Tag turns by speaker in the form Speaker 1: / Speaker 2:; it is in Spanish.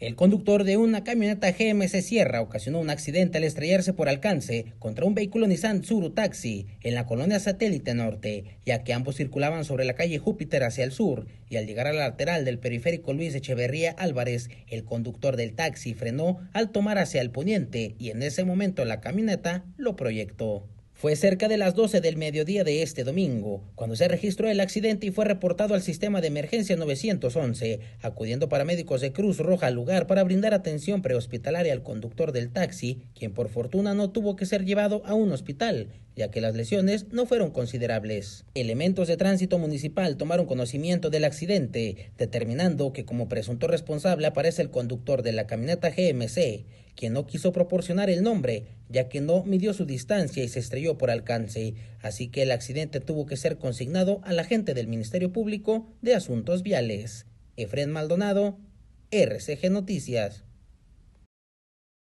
Speaker 1: El conductor de una camioneta GMC Sierra ocasionó un accidente al estrellarse por alcance contra un vehículo Nissan Tsuru Taxi en la colonia Satélite Norte, ya que ambos circulaban sobre la calle Júpiter hacia el sur y al llegar a la lateral del periférico Luis Echeverría Álvarez, el conductor del taxi frenó al tomar hacia el poniente y en ese momento la camioneta lo proyectó. Fue cerca de las 12 del mediodía de este domingo cuando se registró el accidente y fue reportado al sistema de emergencia 911, acudiendo paramédicos de Cruz Roja al lugar para brindar atención prehospitalaria al conductor del taxi, quien por fortuna no tuvo que ser llevado a un hospital, ya que las lesiones no fueron considerables. Elementos de tránsito municipal tomaron conocimiento del accidente, determinando que como presunto responsable aparece el conductor de la camioneta GMC, quien no quiso proporcionar el nombre, ya que no midió su distancia y se estrelló por alcance. Así que el accidente tuvo que ser consignado a la gente del Ministerio Público de Asuntos Viales. Efren Maldonado, RCG Noticias.